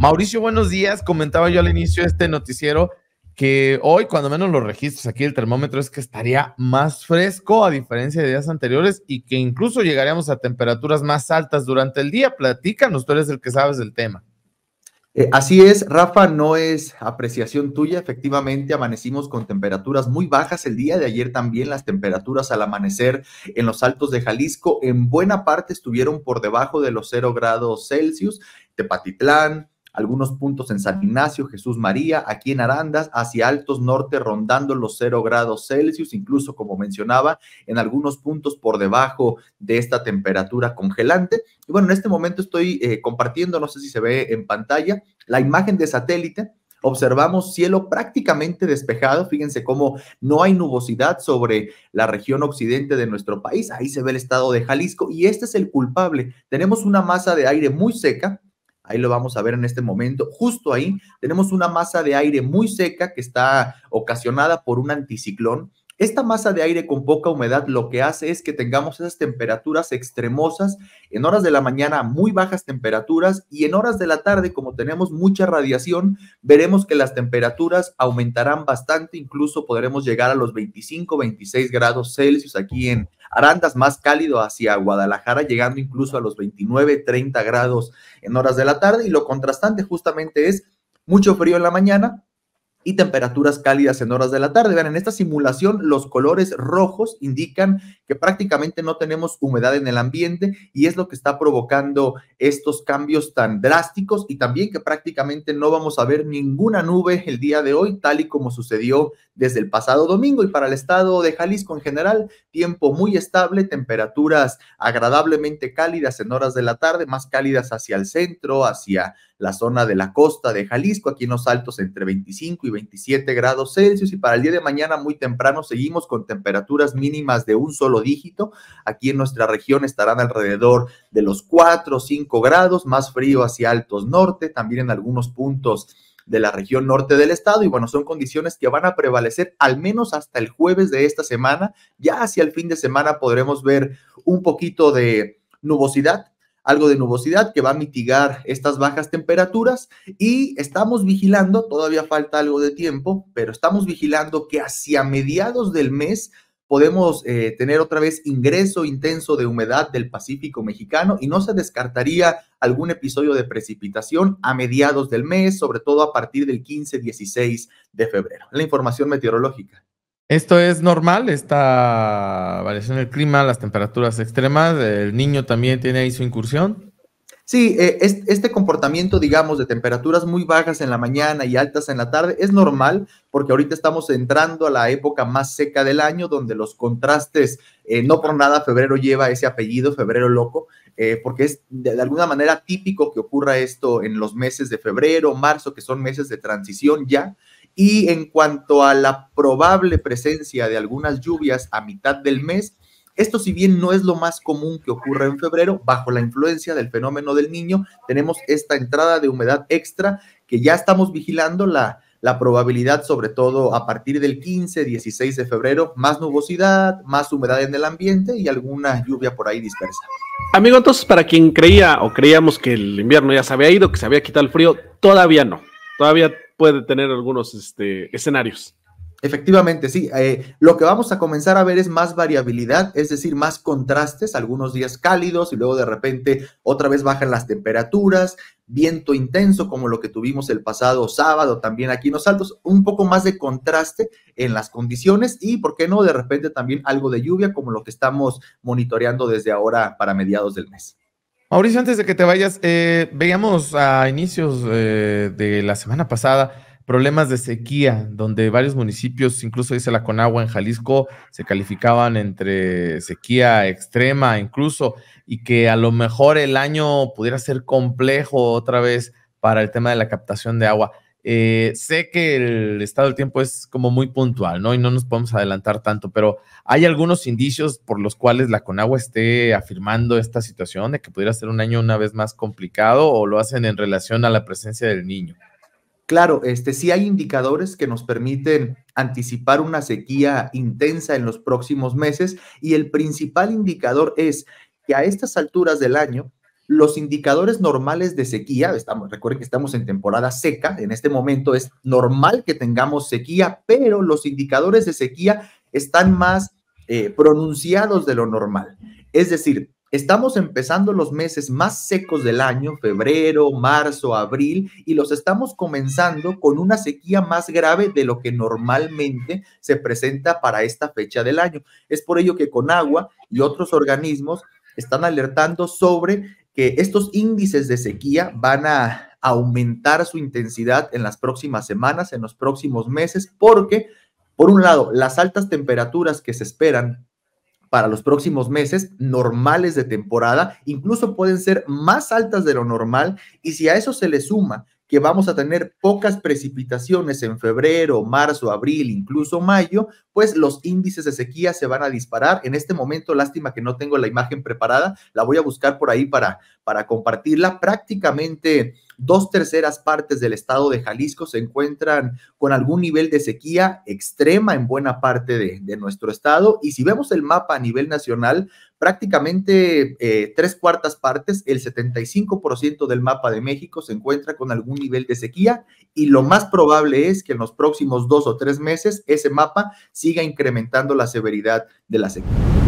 Mauricio, buenos días. Comentaba yo al inicio de este noticiero que hoy, cuando menos los registros aquí el termómetro, es que estaría más fresco a diferencia de días anteriores y que incluso llegaríamos a temperaturas más altas durante el día. Platícanos, tú eres el que sabes del tema. Eh, así es, Rafa, no es apreciación tuya. Efectivamente, amanecimos con temperaturas muy bajas el día de ayer también. Las temperaturas al amanecer en los altos de Jalisco en buena parte estuvieron por debajo de los 0 grados Celsius. Tepatitlán, algunos puntos en San Ignacio, Jesús María, aquí en Arandas, hacia Altos Norte, rondando los 0 grados Celsius, incluso como mencionaba, en algunos puntos por debajo de esta temperatura congelante. Y bueno, en este momento estoy eh, compartiendo, no sé si se ve en pantalla, la imagen de satélite. Observamos cielo prácticamente despejado. Fíjense cómo no hay nubosidad sobre la región occidente de nuestro país. Ahí se ve el estado de Jalisco y este es el culpable. Tenemos una masa de aire muy seca Ahí lo vamos a ver en este momento. Justo ahí tenemos una masa de aire muy seca que está ocasionada por un anticiclón esta masa de aire con poca humedad lo que hace es que tengamos esas temperaturas extremosas, en horas de la mañana muy bajas temperaturas y en horas de la tarde, como tenemos mucha radiación, veremos que las temperaturas aumentarán bastante, incluso podremos llegar a los 25, 26 grados Celsius aquí en Arandas, más cálido hacia Guadalajara, llegando incluso a los 29, 30 grados en horas de la tarde y lo contrastante justamente es mucho frío en la mañana, y temperaturas cálidas en horas de la tarde. Vean, en esta simulación los colores rojos indican que prácticamente no tenemos humedad en el ambiente y es lo que está provocando estos cambios tan drásticos y también que prácticamente no vamos a ver ninguna nube el día de hoy, tal y como sucedió desde el pasado domingo. Y para el estado de Jalisco en general, tiempo muy estable, temperaturas agradablemente cálidas en horas de la tarde, más cálidas hacia el centro, hacia la zona de la costa de Jalisco, aquí en los altos entre 25 y 25 27 grados Celsius y para el día de mañana muy temprano seguimos con temperaturas mínimas de un solo dígito. Aquí en nuestra región estarán alrededor de los 4 o 5 grados, más frío hacia altos norte, también en algunos puntos de la región norte del estado y bueno, son condiciones que van a prevalecer al menos hasta el jueves de esta semana. Ya hacia el fin de semana podremos ver un poquito de nubosidad, algo de nubosidad que va a mitigar estas bajas temperaturas y estamos vigilando, todavía falta algo de tiempo, pero estamos vigilando que hacia mediados del mes podemos eh, tener otra vez ingreso intenso de humedad del Pacífico mexicano y no se descartaría algún episodio de precipitación a mediados del mes, sobre todo a partir del 15-16 de febrero. La información meteorológica. Esto es normal, esta variación del clima, las temperaturas extremas, el niño también tiene ahí su incursión. Sí, eh, este comportamiento, digamos, de temperaturas muy bajas en la mañana y altas en la tarde es normal porque ahorita estamos entrando a la época más seca del año donde los contrastes, eh, no por nada febrero lleva ese apellido, febrero loco, eh, porque es de, alguna manera típico que ocurra esto en los meses de febrero, marzo, que son meses de transición ya, y en cuanto a la probable presencia de algunas lluvias a mitad del mes, esto si bien no es lo más común que ocurra en febrero, bajo la influencia del fenómeno del niño, tenemos esta entrada de humedad extra que ya estamos vigilando la, la probabilidad, sobre todo a partir del 15, 16 de febrero, más nubosidad, más humedad en el ambiente y alguna lluvia por ahí dispersa. Amigo, entonces para quien creía o creíamos que el invierno ya se había ido, que se había quitado el frío, todavía no. Todavía puede tener algunos este, escenarios. Efectivamente, sí. Eh, lo que vamos a comenzar a ver es más variabilidad, es decir, más contrastes, algunos días cálidos y luego de repente otra vez bajan las temperaturas, viento intenso como lo que tuvimos el pasado sábado también aquí en los altos, un poco más de contraste en las condiciones y, ¿por qué no?, de repente también algo de lluvia como lo que estamos monitoreando desde ahora para mediados del mes. Mauricio, antes de que te vayas, eh, veíamos a inicios eh, de la semana pasada problemas de sequía, donde varios municipios, incluso dice la Conagua en Jalisco, se calificaban entre sequía extrema incluso, y que a lo mejor el año pudiera ser complejo otra vez para el tema de la captación de agua. Eh, sé que el estado del tiempo es como muy puntual, ¿no? Y no nos podemos adelantar tanto, pero hay algunos indicios por los cuales la Conagua esté afirmando esta situación de que pudiera ser un año una vez más complicado o lo hacen en relación a la presencia del niño. Claro, este sí hay indicadores que nos permiten anticipar una sequía intensa en los próximos meses y el principal indicador es que a estas alturas del año los indicadores normales de sequía, estamos, recuerden que estamos en temporada seca, en este momento es normal que tengamos sequía, pero los indicadores de sequía están más eh, pronunciados de lo normal. Es decir, estamos empezando los meses más secos del año, febrero, marzo, abril, y los estamos comenzando con una sequía más grave de lo que normalmente se presenta para esta fecha del año. Es por ello que Conagua y otros organismos están alertando sobre que estos índices de sequía van a aumentar su intensidad en las próximas semanas, en los próximos meses, porque, por un lado, las altas temperaturas que se esperan para los próximos meses normales de temporada, incluso pueden ser más altas de lo normal, y si a eso se le suma que vamos a tener pocas precipitaciones en febrero, marzo, abril, incluso mayo, pues los índices de sequía se van a disparar. En este momento, lástima que no tengo la imagen preparada, la voy a buscar por ahí para, para compartirla. Prácticamente dos terceras partes del estado de Jalisco se encuentran con algún nivel de sequía extrema en buena parte de, de nuestro estado. Y si vemos el mapa a nivel nacional, prácticamente eh, tres cuartas partes, el 75% del mapa de México se encuentra con algún nivel de sequía y lo más probable es que en los próximos dos o tres meses ese mapa siga incrementando la severidad de la sequía.